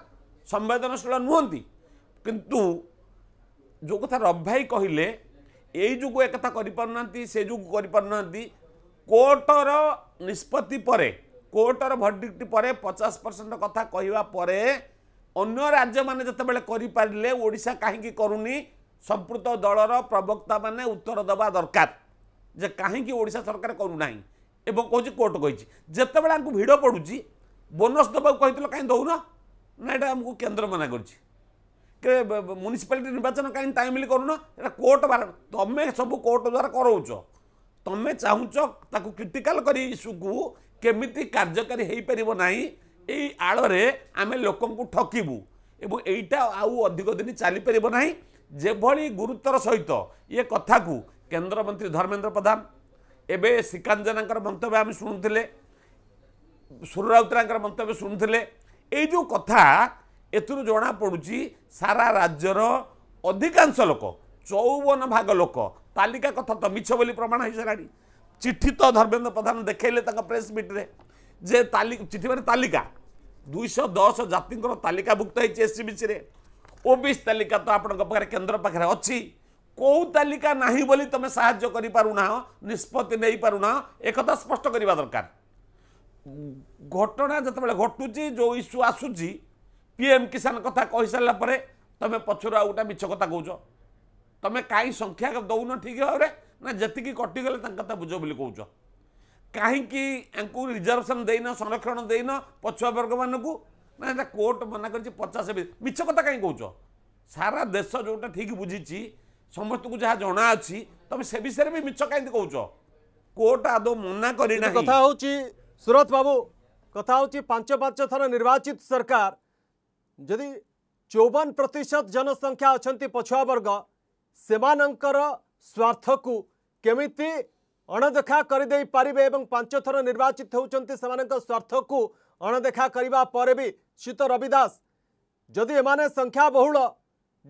ସମ୍ବେଦନଶୀଳ ନୁହନ୍ତି କିନ୍ତୁ ଯେଉଁ କଥା ରବ ଭାଇ କହିଲେ ଏଇ ଯୋଗୁଁ ଏକଥା କରିପାରୁନାହାନ୍ତି ସେ ଯୋଗୁଁ କରିପାରୁନାହାନ୍ତି କୋର୍ଟର ନିଷ୍ପତ୍ତି ପରେ କୋର୍ଟର ଭଡ଼ିକ୍ଟି ପରେ ପଚାଶ ପରସେଣ୍ଟ କଥା କହିବା ପରେ ଅନ୍ୟ ରାଜ୍ୟମାନେ ଯେତେବେଳେ କରିପାରିଲେ ଓଡ଼ିଶା କାହିଁକି କରୁନି ସମ୍ପୃକ୍ତ ଦଳର ପ୍ରବକ୍ତାମାନେ ଉତ୍ତର ଦେବା ଦରକାର ଯେ କାହିଁକି ଓଡ଼ିଶା ସରକାର କରୁନାହିଁ ଏବଂ କହୁଛି କୋର୍ଟ କହିଛି ଯେତେବେଳେ ଆମକୁ ଭିଡ଼ ପଡ଼ୁଛି ବୋନସ୍ ଦେବାକୁ କହିଥିଲ କାହିଁ ଦେଉନ ନା ଏଇଟା ଆମକୁ କେନ୍ଦ୍ର ମନା କରୁଛି କେ ମ୍ୟୁନିସିପାଲିଟି ନିର୍ବାଚନ କାହିଁକି ଟାଇମ୍ଲି କରୁନ ଏଇଟା କୋର୍ଟ ତମେ ସବୁ କୋର୍ଟ ଦ୍ୱାରା କରାଉଛ ତମେ ଚାହୁଁଛ ତାକୁ କ୍ରିଟିକାଲ୍ କରି ଇସ୍ୟୁକୁ କେମିତି କାର୍ଯ୍ୟକାରୀ ହୋଇପାରିବ ନାହିଁ এই ଆଳରେ ଆମେ ଲୋକଙ୍କୁ ଠକିବୁ ଏବଂ ଏଇଟା ଆଉ ଅଧିକ ଦିନ ଚାଲିପାରିବ ନାହିଁ ଯେଭଳି ଗୁରୁତ୍ୱର ସହିତ ଇଏ କଥାକୁ କେନ୍ଦ୍ରମନ୍ତ୍ରୀ ଧର୍ମେନ୍ଦ୍ର ପ୍ରଧାନ ଏବେ ଶ୍ରୀକାନ୍ତ ଜେନାଙ୍କର ମନ୍ତବ୍ୟ ଆମେ ଶୁଣୁଥିଲେ ସୁର ରାଉତରାଙ୍କର ମନ୍ତବ୍ୟ ଶୁଣୁଥିଲେ ଏଇ ଯେଉଁ କଥା ଏଥିରୁ ଜଣାପଡ଼ୁଛି ସାରା ରାଜ୍ୟର ଅଧିକାଂଶ ଲୋକ ଚଉବନ ଭାଗ ଲୋକ ତାଲିକା କଥା ତ ମିଛ ବୋଲି ପ୍ରମାଣ ହୋଇସାରିଲାଣି ଚିଠି ତ ଧର୍ମେନ୍ଦ୍ର ପ୍ରଧାନ ଦେଖାଇଲେ ତାଙ୍କ ପ୍ରେସ୍ ମିଟ୍ରେ ଯେ ତାଲି ଚିଠି ମାନେ ତାଲିକା दुईश दस जी तालिकाभुक्त होससीबीसी ओ बी सी तालिका तो आप केन्द्र पाखे अच्छी कौ तालिका ना बोली तुम साहना निष्पत्ति पार ना एक स्पष्ट करवा दरकार घटना जो घटू जो इश्यू आसूसी पीएम किसान कथा कही सारापर तुम पचर आ गोटे मीछ कथा कौ तुम्हें कहीं संख्या दौन ठीक भाव में ना जी कटिगले बुझ बोली कौ कहीं रिजर्वेशन देन संरक्षण देन पछुआ वर्ग मानक ना कोर्ट मना कर पचास मिछ कता कहीं कौ सारा देश जो ठीक बुझी समस्त को जहाँ जना अच्छी तुम से विषय भी मिछ कहीं कौ कोर्ट आद मना कर सुरत बाबू कथा पांच पांच थर निर्वाचित सरकार जदि चौवन प्रतिशत जनसंख्या अच्छा पछुआ वर्ग से मानकर स्वार्थ को केमी ଅଣଦେଖା କରିଦେଇପାରିବେ ଏବଂ ପାଞ୍ଚ ଥର ନିର୍ବାଚିତ ହେଉଛନ୍ତି ସେମାନଙ୍କ ସ୍ୱାର୍ଥକୁ ଅଣଦେଖା କରିବା ପରେ ବି ଶୀତ ରବିଦାସ ଯଦି ଏମାନେ ସଂଖ୍ୟା ବହୁଳ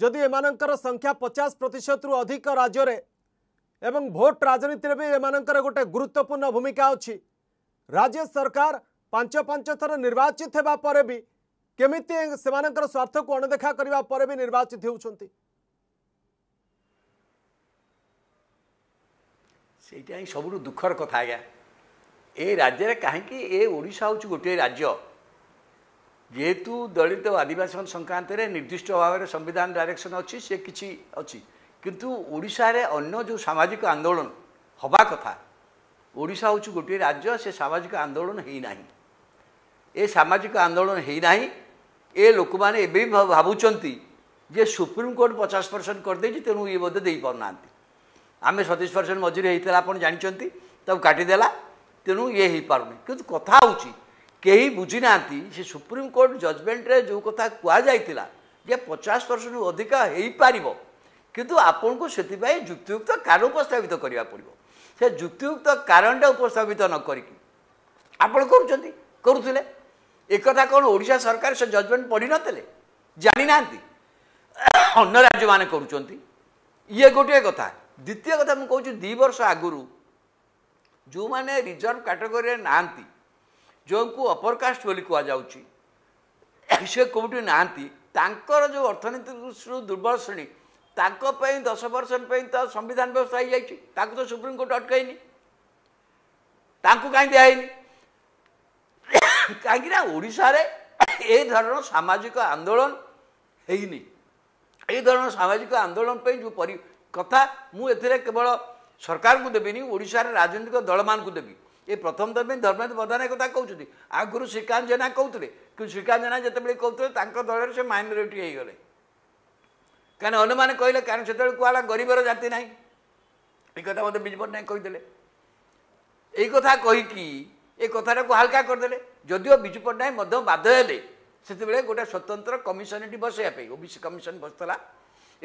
ଯଦି ଏମାନଙ୍କର ସଂଖ୍ୟା ପଚାଶ ପ୍ରତିଶତରୁ ଅଧିକ ରାଜ୍ୟରେ ଏବଂ ଭୋଟ ରାଜନୀତିରେ ବି ଏମାନଙ୍କର ଗୋଟେ ଗୁରୁତ୍ୱପୂର୍ଣ୍ଣ ଭୂମିକା ଅଛି ରାଜ୍ୟ ସରକାର ପାଞ୍ଚ ପାଞ୍ଚ ଥର ନିର୍ବାଚିତ ହେବା ପରେ ବି କେମିତି ସେମାନଙ୍କର ସ୍ୱାର୍ଥକୁ ଅଣଦେଖା କରିବା ପରେ ବି ନିର୍ବାଚିତ ହେଉଛନ୍ତି ସେଇଟା ହିଁ ସବୁଠୁ ଦୁଃଖର କଥା ଆଜ୍ଞା ଏ ରାଜ୍ୟରେ କାହିଁକି ଏ ଓଡ଼ିଶା ହେଉଛି ଗୋଟିଏ ରାଜ୍ୟ ଯେହେତୁ ଦଳିତ ଆଦିବାସୀ ସଂକ୍ରାନ୍ତରେ ନିର୍ଦ୍ଦିଷ୍ଟ ଭାବରେ ସମ୍ବିଧାନ ଡାଇରେକ୍ସନ୍ ଅଛି ସେ କିଛି ଅଛି କିନ୍ତୁ ଓଡ଼ିଶାରେ ଅନ୍ୟ ଯେଉଁ ସାମାଜିକ ଆନ୍ଦୋଳନ ହେବା କଥା ଓଡ଼ିଶା ହେଉଛି ଗୋଟିଏ ରାଜ୍ୟ ସେ ସାମାଜିକ ଆନ୍ଦୋଳନ ହେଇନାହିଁ ଏ ସାମାଜିକ ଆନ୍ଦୋଳନ ହେଇନାହିଁ ଏ ଲୋକମାନେ ଏବେ ବି ଭାବୁଛନ୍ତି ଯେ ସୁପ୍ରିମକୋର୍ଟ ପଚାଶ ପରସେଣ୍ଟ କରିଦେଇଛି ତେଣୁ ଇଏ ବୋଧେ ଦେଇପାରୁନାହାନ୍ତି ଆମେ ସତେଇଶ ପରସେଣ୍ଟ ମଜୁରୀ ହେଇଥିଲା ଆପଣ ଜାଣିଛନ୍ତି ତାକୁ କାଟିଦେଲା ତେଣୁ ଇଏ ହେଇପାରୁନି କିନ୍ତୁ କଥା ହେଉଛି କେହି ବୁଝିନାହାନ୍ତି ସେ ସୁପ୍ରିମକୋର୍ଟ ଜଜମେଣ୍ଟରେ ଯେଉଁ କଥା କୁହାଯାଇଥିଲା ଯେ ପଚାଶ ପରସେଣ୍ଟରୁ ଅଧିକା ହେଇପାରିବ କିନ୍ତୁ ଆପଣଙ୍କୁ ସେଥିପାଇଁ ଯୁକ୍ତିଯୁକ୍ତ କାରଣ ଉପସ୍ଥାପିତ କରିବାକୁ ପଡ଼ିବ ସେ ଯୁକ୍ତିଯୁକ୍ତ କାରଣଟା ଉପସ୍ଥାପିତ ନ କରିକି ଆପଣ କରୁଛନ୍ତି କରୁଥିଲେ ଏକଥା କ'ଣ ଓଡ଼ିଶା ସରକାର ସେ ଜଜମେଣ୍ଟ ପଢ଼ିନଥିଲେ ଜାଣିନାହାନ୍ତି ଅନ୍ୟ ରାଜ୍ୟମାନେ କରୁଛନ୍ତି ଇଏ ଗୋଟିଏ କଥା ଦ୍ୱିତୀୟ କଥା ମୁଁ କହୁଛି ଦୁଇ ବର୍ଷ ଆଗରୁ ଯେଉଁମାନେ ରିଜର୍ଭ କାଟେଗୋରିରେ ନାହାନ୍ତି ଯେଉଁଙ୍କୁ ଅପର କାଷ୍ଟ ବୋଲି କୁହାଯାଉଛି ସେ କେଉଁଠି ନାହାନ୍ତି ତାଙ୍କର ଯେଉଁ ଅର୍ଥନୀତି ଦୃଷ୍ଟିରୁ ଦୁର୍ବଳ ଶ୍ରେଣୀ ତାଙ୍କ ପାଇଁ ଦଶ ପରସେଣ୍ଟ ପାଇଁ ତ ସମ୍ବିଧାନ ବ୍ୟବସ୍ଥା ହେଇଯାଇଛି ତାକୁ ତ ସୁପ୍ରିମକୋର୍ଟ ଅଟକାଇନି ତାଙ୍କୁ କାହିଁ ଦିଆହେଇନି କାହିଁକିନା ଓଡ଼ିଶାରେ ଏ ଧରଣର ସାମାଜିକ ଆନ୍ଦୋଳନ ହେଇନି ଏଇ ଧରଣର ସାମାଜିକ ଆନ୍ଦୋଳନ ପାଇଁ ଯେଉଁ ପରି କଥା ମୁଁ ଏଥିରେ କେବଳ ସରକାରଙ୍କୁ ଦେବିନି ଓଡ଼ିଶାରେ ରାଜନୈତିକ ଦଳମାନଙ୍କୁ ଦେବି ଏ ପ୍ରଥମ ଥର ପାଇଁ ଧର୍ମେନ୍ଦ୍ର ପ୍ରଧାନ କଥା କହୁଛନ୍ତି ଆଗରୁ ଶ୍ରୀକାନ୍ତ ଜେନା କହୁଥିଲେ କିନ୍ତୁ ଶ୍ରୀକାନ୍ତ ଜେନା ଯେତେବେଳେ କହୁଥିଲେ ତାଙ୍କ ଦଳରେ ସେ ମାଇନୋରିଟି ହେଇଗଲେ କାରଣ ଅନ୍ୟମାନେ କହିଲେ କାରଣ ସେତେବେଳେ କୁହାଗଲା ଗରିବର ଜାତି ନାହିଁ ଏ କଥା ମୋତେ ବିଜୁ ପଟ୍ଟନାୟକ କହିଥିଲେ ଏଇ କଥା କହିକି ଏ କଥାଟାକୁ ହାଲକା କରିଦେଲେ ଯଦିଓ ବିଜୁ ପଟ୍ଟନାୟକ ମଧ୍ୟ ବାଧ୍ୟ ହେଲେ ସେତେବେଳେ ଗୋଟେ ସ୍ୱତନ୍ତ୍ର କମିଶନଟି ବସାଇବା ପାଇଁ ଓବିସି କମିଶନ ବସିଥିଲା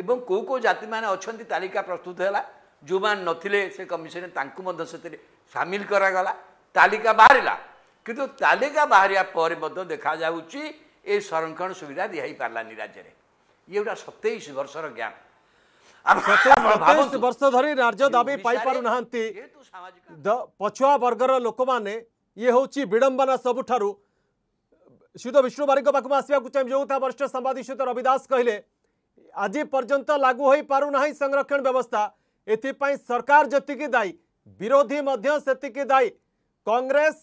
ଏବଂ କେଉଁ କେଉଁ ଜାତିମାନେ ଅଛନ୍ତି ତାଲିକା ପ୍ରସ୍ତୁତ ହେଲା ଯେଉଁମାନେ ନଥିଲେ ସେ କମିଶନ ତାଙ୍କୁ ମଧ୍ୟ ସେଥିରେ ସାମିଲ କରାଗଲା ତାଲିକା ବାହାରିଲା କିନ୍ତୁ ତାଲିକା ବାହାରିବା ପରେ ମଧ୍ୟ ଦେଖାଯାଉଛି ଏ ସଂରକ୍ଷଣ ସୁବିଧା ଦିଆହେଇପାରିଲାନି ରାଜ୍ୟରେ ଇଏ ଗୋଟେ ସତେଇଶ ବର୍ଷର ଜ୍ଞାନ ସତେଇଶ ବର୍ଷ ଧରି ରାଜ୍ୟ ଦାବି ପାଇପାରୁନାହାନ୍ତି ପଛୁଆ ବର୍ଗର ଲୋକମାନେ ଇଏ ହେଉଛି ବିଡ଼ମ୍ବନା ସବୁଠାରୁ ସୁଧ ବିଷ୍ଣୁ ବାରିକଙ୍କ ପାଖକୁ ଆସିବାକୁ ଚାହିଁବି ଯେଉଁ ତା ବରିଷ୍ଠ ସାମ୍ବାଦିକ ସହିତ ରବି ଦାସ କହିଲେ ଆଜି ପର୍ଯ୍ୟନ୍ତ ଲାଗୁ ହୋଇପାରୁନାହିଁ ସଂରକ୍ଷଣ ବ୍ୟବସ୍ଥା ଏଥିପାଇଁ ସରକାର ଯେତିକି ଦାୟୀ ବିରୋଧୀ ମଧ୍ୟ ସେତିକି ଦାୟୀ କଂଗ୍ରେସ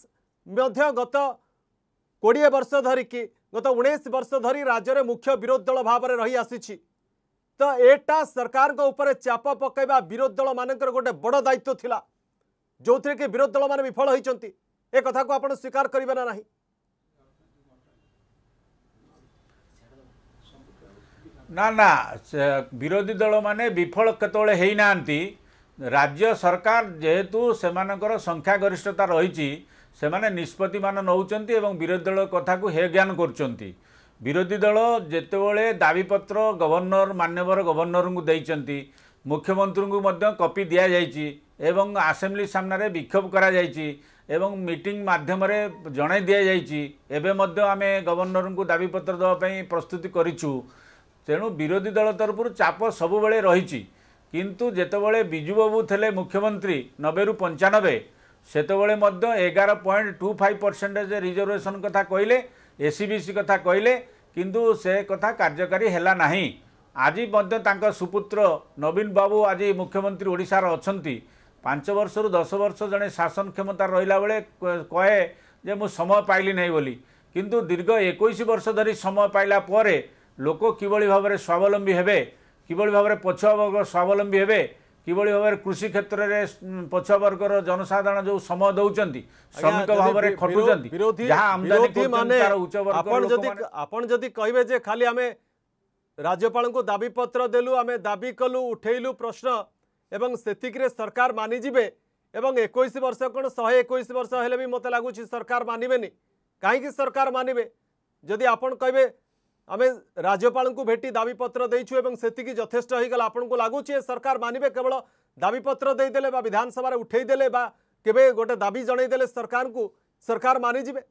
ମଧ୍ୟ ଗତ କୋଡ଼ିଏ ବର୍ଷ ଧରିକି ଗତ ଉଣେଇଶ ବର୍ଷ ଧରି ରାଜ୍ୟରେ ମୁଖ୍ୟ ବିରୋଧୀ ଦଳ ଭାବରେ ରହିଆସିଛି ତ ଏଟା ସରକାରଙ୍କ ଉପରେ ଚାପ ପକାଇବା ବିରୋଧୀ ଦଳମାନଙ୍କର ଗୋଟେ ବଡ଼ ଦାୟିତ୍ୱ ଥିଲା ଯେଉଁଥିରେ କି ବିରୋଧୀ ଦଳମାନେ ବିଫଳ ହୋଇଛନ୍ତି ଏ କଥାକୁ ଆପଣ ସ୍ୱୀକାର କରିବେ ନା ନାହିଁ ନା ନା ବିରୋଧୀ ଦଳମାନେ ବିଫଳ କେତେବେଳେ ହେଇନାହାନ୍ତି ରାଜ୍ୟ ସରକାର ଯେହେତୁ ସେମାନଙ୍କର ସଂଖ୍ୟାଗରିଷ୍ଠତା ରହିଛି ସେମାନେ ନିଷ୍ପତ୍ତିମାନ ନେଉଛନ୍ତି ଏବଂ ବିରୋଧୀ ଦଳ କଥାକୁ ହେ ଜ୍ଞାନ କରୁଛନ୍ତି ବିରୋଧୀ ଦଳ ଯେତେବେଳେ ଦାବିପତ୍ର ଗଭର୍ଣ୍ଣର ମାନ୍ୟବର ଗଭର୍ଣ୍ଣରଙ୍କୁ ଦେଇଛନ୍ତି ମୁଖ୍ୟମନ୍ତ୍ରୀଙ୍କୁ ମଧ୍ୟ କପି ଦିଆଯାଇଛି ଏବଂ ଆସେମ୍ବଲି ସାମ୍ନାରେ ବିକ୍ଷୋଭ କରାଯାଇଛି ଏବଂ ମିଟିଂ ମାଧ୍ୟମରେ ଜଣାଇ ଦିଆଯାଇଛି ଏବେ ମଧ୍ୟ ଆମେ ଗଭର୍ଣ୍ଣରଙ୍କୁ ଦାବିପତ୍ର ଦେବା ପାଇଁ ପ୍ରସ୍ତୁତି କରିଛୁ ତେଣୁ ବିରୋଧୀ ଦଳ ତରଫରୁ ଚାପ ସବୁବେଳେ ରହିଛି କିନ୍ତୁ ଯେତେବେଳେ ବିଜୁ ବାବୁ ଥିଲେ ମୁଖ୍ୟମନ୍ତ୍ରୀ ନବେରୁ ପଞ୍ଚାନବେ ସେତେବେଳେ ମଧ୍ୟ ଏଗାର point two five percentage reservation କଥା କହିଲେ ଏ ସି ସି ବି କଥା କହିଲେ କିନ୍ତୁ ସେ କଥା କାର୍ଯ୍ୟକାରୀ ହେଲା ନାହିଁ ଆଜି ମଧ୍ୟ ତାଙ୍କ ସୁପୁତ୍ର ନବୀନ ବାବୁ ଆଜି ମୁଖ୍ୟମନ୍ତ୍ରୀ ଓଡ଼ିଶାର ଅଛନ୍ତି ପାଞ୍ଚ ବର୍ଷରୁ ଦଶ ବର୍ଷ ଜଣେ ଶାସନ କ୍ଷମତା ରହିଲା ବେଳେ କହେ ଯେ ମୁଁ ସମୟ ପାଇଲି ନାହିଁ ବୋଲି କିନ୍ତୁ ଦୀର୍ଘ ଏକୋଇଶ ବର୍ଷ ଧରି ସମୟ ପାଇଲା ପରେ ଲୋକ କିଭଳି ଭାବରେ ସ୍ୱାବଲମ୍ବୀ ହେବେ କିଭଳି ଭାବରେ ପଛୁଆ ବର୍ଗ ସ୍ୱାବଲମ୍ବୀ ହେବେ କିଭଳି ଭାବରେ କୃଷି କ୍ଷେତ୍ରରେ ପଛୁଆ ବର୍ଗର ଜନସାଧାରଣ ଯେଉଁ ସମୟ ଦେଉଛନ୍ତି ଶ୍ରମିକ ଭାବରେ ଖଟୁଛନ୍ତି ଆପଣ ଯଦି କହିବେ ଯେ ଖାଲି ଆମେ ରାଜ୍ୟପାଳଙ୍କୁ ଦାବିପତ୍ର ଦେଲୁ ଆମେ ଦାବି କଲୁ ଉଠେଇଲୁ ପ୍ରଶ୍ନ ଏବଂ ସେତିକିରେ ସରକାର ମାନିଯିବେ ଏବଂ ଏକୋଇଶ ବର୍ଷ କ'ଣ ଶହେ ଏକୋଇଶ ବର୍ଷ ହେଲେ ବି ମୋତେ ଲାଗୁଛି ସରକାର ମାନିବେନି କାହିଁକି ସରକାର ମାନିବେ ଯଦି ଆପଣ କହିବେ आम राज्यपाल को भेटी दाबीपत्र देचु से यथेष हो गला लगुच सरकार मानवे केवल दाबीपत्र देदेले विधानसभा उठेदेले केवे गोटे दाबी जनईदे सरकार को सरकार मानिजे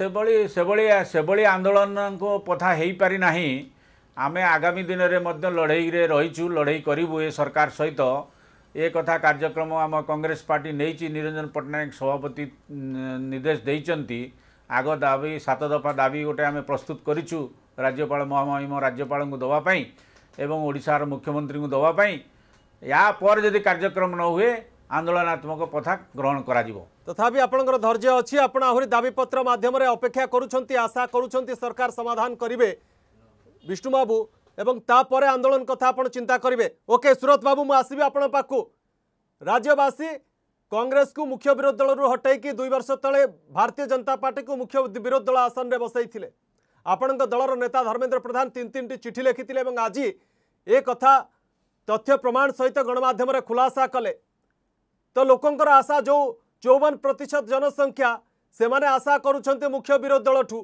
ସେଭଳି ସେଭଳି ସେଭଳି ଆନ୍ଦୋଳନକୁ ପଥା ହୋଇପାରି ନାହିଁ ଆମେ ଆଗାମୀ लड़े ମଧ୍ୟ ଲଢ଼େଇରେ ରହିଛୁ ଲଢ଼େଇ କରିବୁ ଏ ସରକାର ସହିତ ଏ କଥା କାର୍ଯ୍ୟକ୍ରମ ଆମ କଂଗ୍ରେସ ପାର୍ଟି ନେଇଛି ନିରଞ୍ଜନ ପଟ୍ଟନାୟକ ସଭାପତି ନିର୍ଦ୍ଦେଶ ଦେଇଛନ୍ତି ଆଗ ଦାବି ସାତ ଦଫା ଦାବି ଗୋଟେ ଆମେ ପ୍ରସ୍ତୁତ କରିଛୁ ରାଜ୍ୟପାଳ ମହାମହିମ ରାଜ୍ୟପାଳଙ୍କୁ ଦେବା ପାଇଁ ଏବଂ ଓଡ଼ିଶାର ମୁଖ୍ୟମନ୍ତ୍ରୀଙ୍କୁ ଦେବା ପାଇଁ ୟା ପରେ ଯଦି କାର୍ଯ୍ୟକ୍ରମ ନ ହୁଏ ଆନ୍ଦୋଳନାତ୍ମକ ପଥା ଗ୍ରହଣ କରାଯିବ ତଥାପି ଆପଣଙ୍କର ଧୈର୍ଯ୍ୟ ଅଛି ଆପଣ ଆହୁରି ଦାବିପତ୍ର ମାଧ୍ୟମରେ ଅପେକ୍ଷା କରୁଛନ୍ତି ଆଶା କରୁଛନ୍ତି ସରକାର ସମାଧାନ କରିବେ ବିଷ୍ଣୁବାବୁ এবং তাপরে আন্দোলন কথা আপনার চিন্তা করবে ওকে সুরত বাবু মু আসবি আপনার পাখু রাজ্যবাসী কংগ্রেসকে মুখ্য বিরোধী দলর হটাইকি দুই বর্ষ তে ভারতীয় জনতা পার্টিকে মুখ্য বিরোধী দল আসনরে বসাইলে আপনার দলর নেতা ধর্মেন্দ্র প্রধান তিন তিনটি চিঠি লিখিলে এবং আজ এ কথা তথ্য প্রমাণ সহিত গণমাধ্যমে খুলাসা কলে তো লোকর আশা যে চৌবন প্রত জনসংখ্যা সেমানে আশা করুছেন মুখ্য বিরোধী দলঠু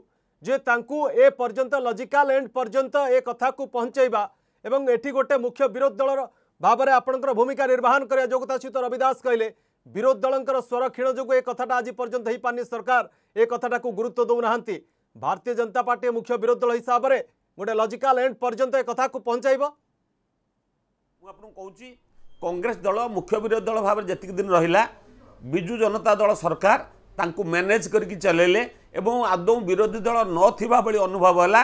ଯେ ତାଙ୍କୁ ଏ ପର୍ଯ୍ୟନ୍ତ ଲଜିକାଲ ଏଣ୍ଡ ପର୍ଯ୍ୟନ୍ତ ଏ କଥାକୁ ପହଞ୍ଚାଇବା ଏବଂ ଏଠି ଗୋଟେ ମୁଖ୍ୟ ବିରୋଧ ଦଳର ଭାବରେ ଆପଣଙ୍କର ଭୂମିକା ନିର୍ବାହନ କରିବା ଯୋଗୁଁ ତା ସହିତ ରବି ଦାସ କହିଲେ ବିରୋଧ ଦଳଙ୍କର ସ୍ୱର କ୍ଷୀଣ ଯୋଗୁଁ ଏ କଥାଟା ଆଜି ପର୍ଯ୍ୟନ୍ତ ହୋଇପାରିନି ସରକାର ଏ କଥାଟାକୁ ଗୁରୁତ୍ୱ ଦେଉନାହାନ୍ତି ଭାରତୀୟ ଜନତା ପାର୍ଟି ମୁଖ୍ୟ ବିରୋଧ ଦଳ ହିସାବରେ ଗୋଟେ ଲଜିକାଲ ଏଣ୍ଡ ପର୍ଯ୍ୟନ୍ତ ଏ କଥାକୁ ପହଞ୍ଚାଇବ ମୁଁ ଆପଣଙ୍କୁ କହୁଛି କଂଗ୍ରେସ ଦଳ ମୁଖ୍ୟ ବିରୋଧୀ ଦଳ ଭାବରେ ଯେତିକି ଦିନ ରହିଲା ବିଜୁ ଜନତା ଦଳ ସରକାର ତାଙ୍କୁ ମ୍ୟାନେଜ୍ କରିକି ଚଲେଇଲେ ଏବଂ ଆଦୌ ବିରୋଧୀ ଦଳ ନଥିବା ଭଳି ଅନୁଭବ ହେଲା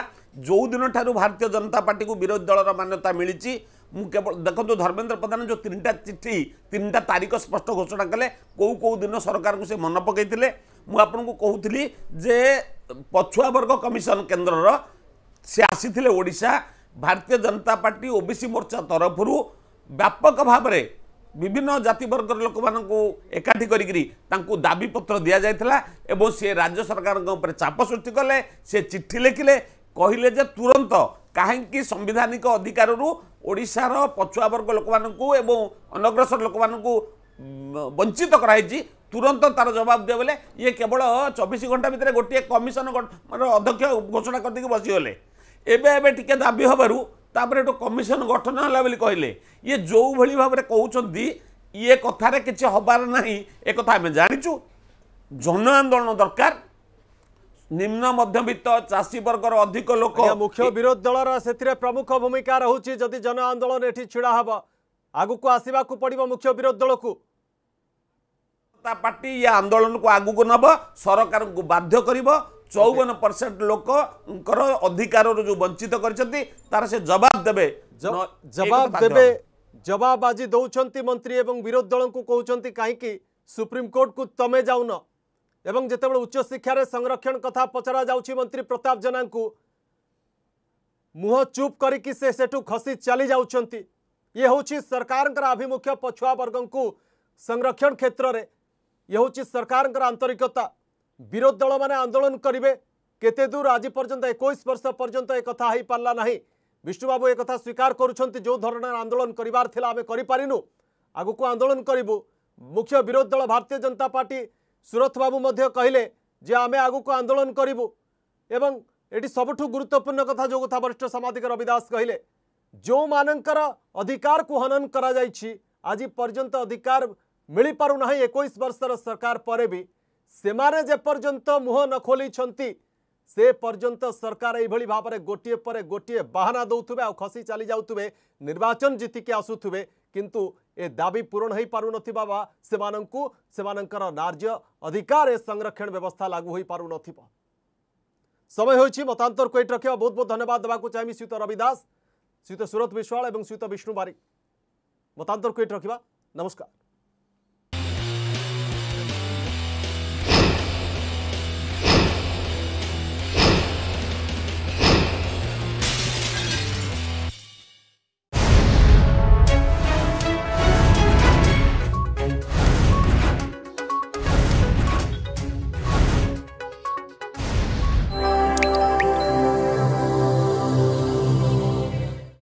ଯେଉଁଦିନଠାରୁ ଭାରତୀୟ ଜନତା ପାର୍ଟିକୁ ବିରୋଧୀ ଦଳର ମାନ୍ୟତା ମିଳିଛି ମୁଁ କେବଳ ଦେଖନ୍ତୁ ଧର୍ମେନ୍ଦ୍ର ପ୍ରଧାନ ଯେଉଁ ତିନିଟା ଚିଠି ତିନିଟା ତାରିଖ ସ୍ପଷ୍ଟ ଘୋଷଣା କଲେ କେଉଁ କେଉଁ ଦିନ ସରକାରକୁ ସେ ମନେ ପକାଇଥିଲେ ମୁଁ ଆପଣଙ୍କୁ କହୁଥିଲି ଯେ ପଛୁଆ ବର୍ଗ କମିଶନ କେନ୍ଦ୍ରର ସେ ଆସିଥିଲେ ଓଡ଼ିଶା ଭାରତୀୟ ଜନତା ପାର୍ଟି ଓ ମୋର୍ଚ୍ଚା ତରଫରୁ ବ୍ୟାପକ ଭାବରେ ବିଭିନ୍ନ ଜାତିବର୍ଗର ଲୋକମାନଙ୍କୁ ଏକାଠି କରିକିରି ତାଙ୍କୁ ଦାବିପତ୍ର ଦିଆଯାଇଥିଲା ଏବଂ ସିଏ ରାଜ୍ୟ ସରକାରଙ୍କ ଉପରେ ଚାପ ସୃଷ୍ଟି କଲେ ସେ ଚିଠି ଲେଖିଲେ କହିଲେ ଯେ ତୁରନ୍ତ କାହିଁକି ସାମ୍ବିଧାନିକ ଅଧିକାରରୁ ଓଡ଼ିଶାର ପଛୁଆ ବର୍ଗ ଲୋକମାନଙ୍କୁ ଏବଂ ଅନଗ୍ରସର ଲୋକମାନଙ୍କୁ ବଞ୍ଚିତ କରାହେଇଛି ତୁରନ୍ତ ତାର ଜବାବ ଦିଅ ବୋଲେ ଇଏ କେବଳ ଚବିଶ ଘଣ୍ଟା ଭିତରେ ଗୋଟିଏ କମିଶନ ଅଧ୍ୟକ୍ଷ ଘୋଷଣା କରିଦେଇକି ବସିଗଲେ ଏବେ ଏବେ ଟିକେ ଦାବି ହେବାରୁ ତାପରେ ଏଠୁ କମିଶନ ଗଠନ ହେଲା ବୋଲି କହିଲେ ଇଏ ଯେଉଁଭଳି ଭାବରେ କହୁଛନ୍ତି ଇଏ କଥାରେ କିଛି ହେବାର ନାହିଁ ଏ କଥା ଆମେ ଜାଣିଛୁ ଜନ ଆନ୍ଦୋଳନ ଦରକାର নিম্ন মধ্যবিত্ত চাষী বর্গর অধিক লোক মুখ্য বিরোধী দলর সেতিরে প্রমুখ ভূমিকা রহুচি যদি জন আন্দোলন এটি ছিড়া হব আগুকু আসিবাকু পড়িব মুখ্য বিরোধী দলকু তা পার্টি ইয়ে আন্দোলনকু আগুকু নব সরকারকু বাধ্য করিব चौवन परसेंट लोक अधिकार जो वंचित कर जवाब देवे जवाब देवे जवाब आज दौरान मंत्री एवं विरोधी दल को कौन कहीं सुप्रीमकोर्ट को तमें जाऊन एवं जिते उच्चिक्षार संरक्षण कथ पचरा जा मंत्री प्रताप जेना मुह चुप करूँ खसी चली जाऊँगी ये हूँ सरकार आभिमुख्य पछुआ वर्ग को संरक्षण क्षेत्र में ये हूँ सरकार आंतरिकता ବିରୋଧୀ ଦଳମାନେ ଆନ୍ଦୋଳନ କରିବେ କେତେ ଦୂର ଆଜି ପର୍ଯ୍ୟନ୍ତ ଏକୋଇଶ ବର୍ଷ ପର୍ଯ୍ୟନ୍ତ ଏକଥା ହେଇପାରିଲା ନାହିଁ ବିଷ୍ଣୁବାବୁ ଏକଥା ସ୍ୱୀକାର କରୁଛନ୍ତି ଯେଉଁ ଧରଣର ଆନ୍ଦୋଳନ କରିବାର ଥିଲା ଆମେ କରିପାରିନୁ ଆଗକୁ ଆନ୍ଦୋଳନ କରିବୁ ମୁଖ୍ୟ ବିରୋଧୀ ଦଳ ଭାରତୀୟ ଜନତା ପାର୍ଟି ସୁରଥ ବାବୁ ମଧ୍ୟ କହିଲେ ଯେ ଆମେ ଆଗକୁ ଆନ୍ଦୋଳନ କରିବୁ ଏବଂ ଏଠି ସବୁଠୁ ଗୁରୁତ୍ୱପୂର୍ଣ୍ଣ କଥା ଯେଉଁ କଥା ବରିଷ୍ଠ ସାମ୍ବାଦିକ ରବି ଦାସ କହିଲେ ଯେଉଁମାନଙ୍କର ଅଧିକାରକୁ ହନନ କରାଯାଇଛି ଆଜି ପର୍ଯ୍ୟନ୍ତ ଅଧିକାର ମିଳିପାରୁନାହିଁ ଏକୋଇଶ ବର୍ଷର ସରକାର ପରେ ବି ସେମାନେ ଯେପର୍ଯ୍ୟନ୍ତ ମୁହଁ ନ ଖୋଲିଛନ୍ତି ସେ ପର୍ଯ୍ୟନ୍ତ ସରକାର ଏଇଭଳି ଭାବରେ ଗୋଟିଏ ପରେ ଗୋଟିଏ ବାହାନା ଦେଉଥିବେ ଆଉ ଖସି ଚାଲି ଯାଉଥିବେ ନିର୍ବାଚନ ଜିତିକି ଆସୁଥିବେ କିନ୍ତୁ ଏ ଦାବି ପୂରଣ ହୋଇପାରୁନଥିବା ବା ସେମାନଙ୍କୁ ସେମାନଙ୍କର ନାର୍ଯ୍ୟ ଅଧିକାର ଏ ସଂରକ୍ଷଣ ବ୍ୟବସ୍ଥା ଲାଗୁ ହୋଇପାରୁନଥିବ ସମୟ ହୋଇଛି ମତାନ୍ତରକୁ ଏଇଠି ରଖିବା ବହୁତ ବହୁତ ଧନ୍ୟବାଦ ଦେବାକୁ ଚାହିଁବି ଶ୍ରୀତ ରବି ଦାସ ଶ୍ରୀତ ସୁରତ ବିଶ୍ୱାଳ ଏବଂ ଶ୍ରୀତ ବିଷ୍ଣୁ ବାରିକ ମତାନ୍ତରକୁ ଏଇଠି ରଖିବା ନମସ୍କାର